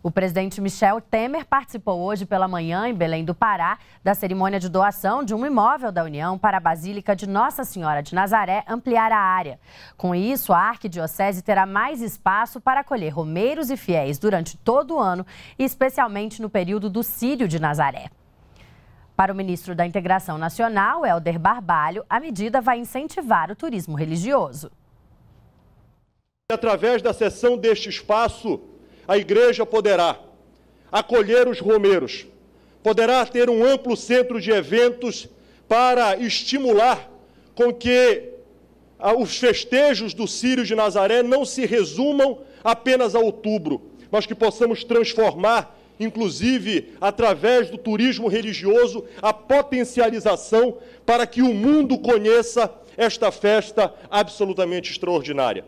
O presidente Michel Temer participou hoje pela manhã, em Belém do Pará, da cerimônia de doação de um imóvel da União para a Basílica de Nossa Senhora de Nazaré ampliar a área. Com isso, a arquidiocese terá mais espaço para acolher romeiros e fiéis durante todo o ano, especialmente no período do Sírio de Nazaré. Para o ministro da Integração Nacional, Helder Barbalho, a medida vai incentivar o turismo religioso. Através da cessão deste espaço a igreja poderá acolher os romeiros, poderá ter um amplo centro de eventos para estimular com que ah, os festejos do Sírio de Nazaré não se resumam apenas a outubro, mas que possamos transformar, inclusive através do turismo religioso, a potencialização para que o mundo conheça esta festa absolutamente extraordinária.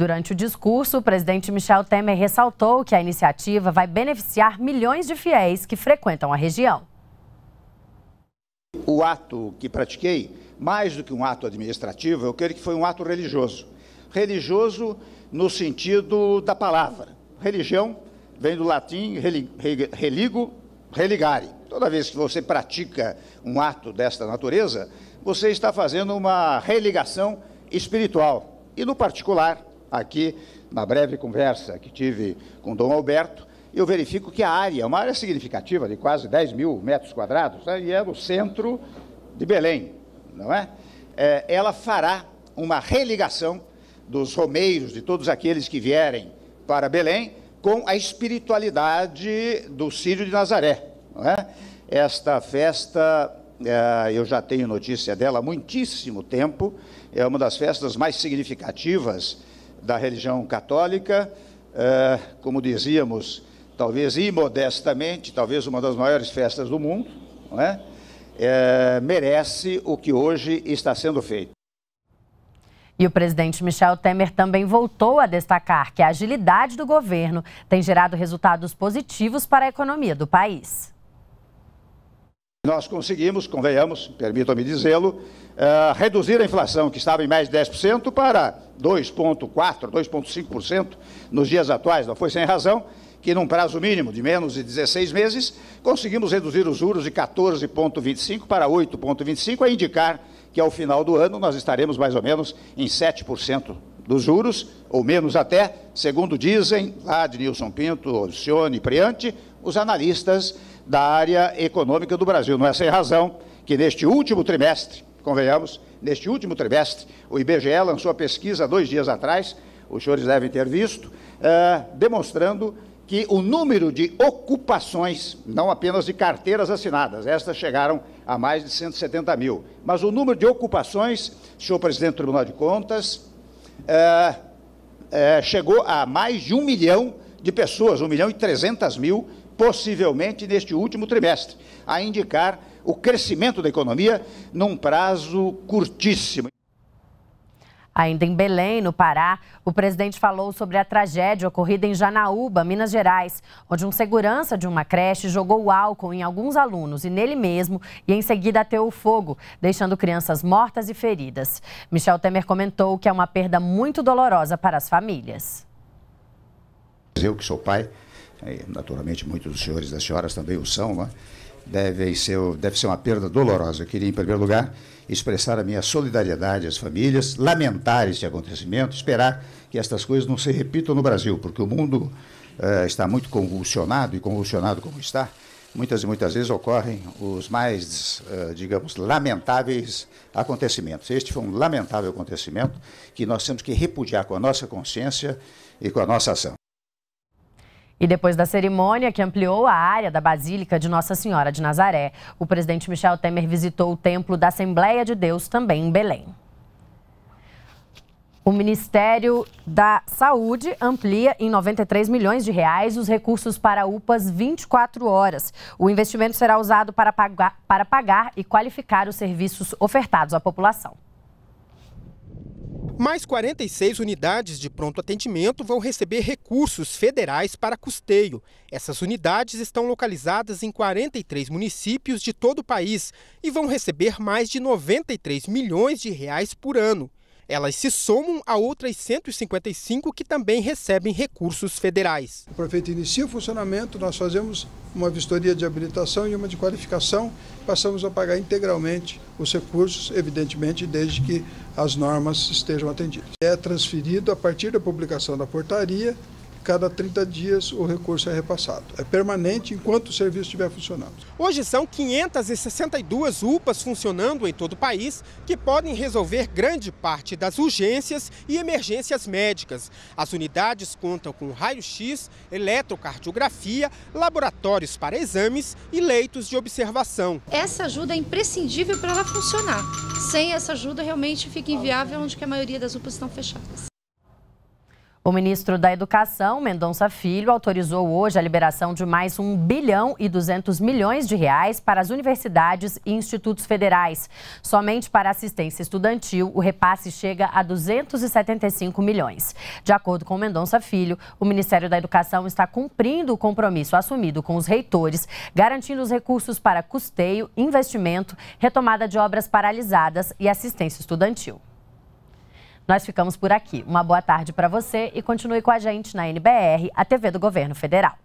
Durante o discurso, o presidente Michel Temer ressaltou que a iniciativa vai beneficiar milhões de fiéis que frequentam a região. O ato que pratiquei, mais do que um ato administrativo, eu creio que foi um ato religioso. Religioso no sentido da palavra. Religião vem do latim religo, religare. Toda vez que você pratica um ato desta natureza, você está fazendo uma religação espiritual. E no particular, aqui na breve conversa que tive com Dom Alberto, eu verifico que a área, uma área significativa de quase 10 mil metros quadrados, né, e é no centro de Belém, não é? é? Ela fará uma religação dos romeiros, de todos aqueles que vierem para Belém, com a espiritualidade do Sírio de Nazaré. Não é? Esta festa, é, eu já tenho notícia dela há muitíssimo tempo, é uma das festas mais significativas da religião católica, eh, como dizíamos, talvez imodestamente, talvez uma das maiores festas do mundo, não é? Eh, merece o que hoje está sendo feito. E o presidente Michel Temer também voltou a destacar que a agilidade do governo tem gerado resultados positivos para a economia do país nós conseguimos, convenhamos, permitam-me dizê-lo, uh, reduzir a inflação, que estava em mais de 10%, para 2,4%, 2,5% nos dias atuais. Não foi sem razão que, num prazo mínimo de menos de 16 meses, conseguimos reduzir os juros de 14,25% para 8,25%, a indicar que, ao final do ano, nós estaremos mais ou menos em 7% dos juros, ou menos até, segundo dizem, lá de Nilson Pinto, Orcione e Priante, os analistas da área econômica do Brasil. Não é sem razão que neste último trimestre, convenhamos, neste último trimestre, o IBGE lançou a pesquisa dois dias atrás, os senhores devem ter visto, eh, demonstrando que o número de ocupações, não apenas de carteiras assinadas, estas chegaram a mais de 170 mil, mas o número de ocupações, senhor presidente do Tribunal de Contas, é, é, chegou a mais de um milhão de pessoas, um milhão e trezentas mil, possivelmente neste último trimestre, a indicar o crescimento da economia num prazo curtíssimo. Ainda em Belém, no Pará, o presidente falou sobre a tragédia ocorrida em Janaúba, Minas Gerais, onde um segurança de uma creche jogou álcool em alguns alunos e nele mesmo e em seguida ateu fogo, deixando crianças mortas e feridas. Michel Temer comentou que é uma perda muito dolorosa para as famílias. Eu que sou pai, eh, naturalmente muitos dos senhores e das senhoras também o são, né? deve ser, deve ser uma perda dolorosa. Eu queria, em primeiro lugar, expressar a minha solidariedade às famílias, lamentar este acontecimento, esperar que estas coisas não se repitam no Brasil, porque o mundo uh, está muito convulsionado e convulsionado como está. Muitas e muitas vezes ocorrem os mais, uh, digamos, lamentáveis acontecimentos. Este foi um lamentável acontecimento que nós temos que repudiar com a nossa consciência e com a nossa ação. E depois da cerimônia, que ampliou a área da Basílica de Nossa Senhora de Nazaré, o presidente Michel Temer visitou o templo da Assembleia de Deus, também em Belém. O Ministério da Saúde amplia em 93 milhões de reais os recursos para UPAs 24 horas. O investimento será usado para pagar, para pagar e qualificar os serviços ofertados à população. Mais 46 unidades de pronto atendimento vão receber recursos federais para custeio. Essas unidades estão localizadas em 43 municípios de todo o país e vão receber mais de 93 milhões de reais por ano. Elas se somam a outras 155 que também recebem recursos federais. O prefeito inicia o funcionamento, nós fazemos uma vistoria de habilitação e uma de qualificação, passamos a pagar integralmente os recursos, evidentemente, desde que as normas estejam atendidas. É transferido a partir da publicação da portaria cada 30 dias o recurso é repassado. É permanente enquanto o serviço estiver funcionando. Hoje são 562 UPAs funcionando em todo o país que podem resolver grande parte das urgências e emergências médicas. As unidades contam com raio-x, eletrocardiografia, laboratórios para exames e leitos de observação. Essa ajuda é imprescindível para ela funcionar. Sem essa ajuda, realmente fica inviável onde a maioria das UPAs estão fechadas. O ministro da Educação, Mendonça Filho, autorizou hoje a liberação de mais 1 bilhão e 200 milhões de reais para as universidades e institutos federais. Somente para assistência estudantil, o repasse chega a 275 milhões. De acordo com Mendonça Filho, o Ministério da Educação está cumprindo o compromisso assumido com os reitores, garantindo os recursos para custeio, investimento, retomada de obras paralisadas e assistência estudantil. Nós ficamos por aqui. Uma boa tarde para você e continue com a gente na NBR, a TV do Governo Federal.